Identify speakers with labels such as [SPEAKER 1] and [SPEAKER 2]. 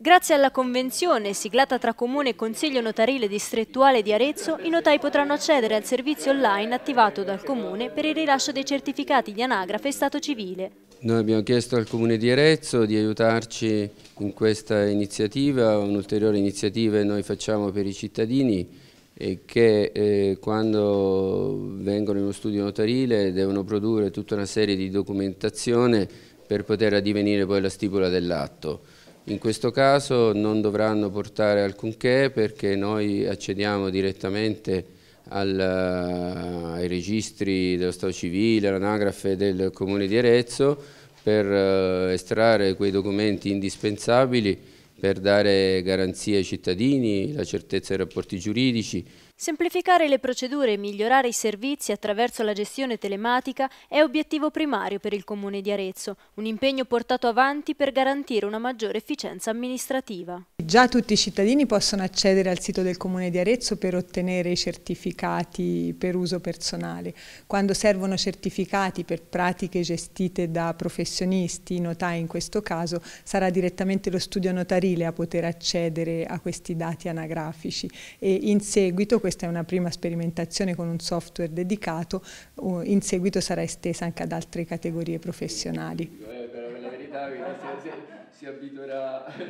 [SPEAKER 1] Grazie alla convenzione siglata tra Comune e Consiglio Notarile Distrettuale di Arezzo, i notai potranno accedere al servizio online attivato dal Comune per il rilascio dei certificati di anagrafe e stato civile.
[SPEAKER 2] Noi abbiamo chiesto al Comune di Arezzo di aiutarci in questa iniziativa, un'ulteriore iniziativa che noi facciamo per i cittadini e che eh, quando vengono in uno studio notarile devono produrre tutta una serie di documentazione per poter addivenire poi alla stipula dell'atto. In questo caso non dovranno portare alcunché perché noi accediamo direttamente al, eh, ai registri dello Stato civile, all'anagrafe del Comune di Arezzo per eh, estrarre quei documenti indispensabili per dare garanzie ai cittadini, la certezza dei rapporti giuridici
[SPEAKER 1] Semplificare le procedure e migliorare i servizi attraverso la gestione telematica è obiettivo primario per il Comune di Arezzo, un impegno portato avanti per garantire una maggiore efficienza amministrativa.
[SPEAKER 3] Già tutti i cittadini possono accedere al sito del Comune di Arezzo per ottenere i certificati per uso personale. Quando servono certificati per pratiche gestite da professionisti, notai in questo caso, sarà direttamente lo studio notarile a poter accedere a questi dati anagrafici e in seguito questa è una prima sperimentazione con un software dedicato, in seguito sarà estesa anche ad altre categorie professionali.
[SPEAKER 2] Eh, per la verità, si, si, si abituerà...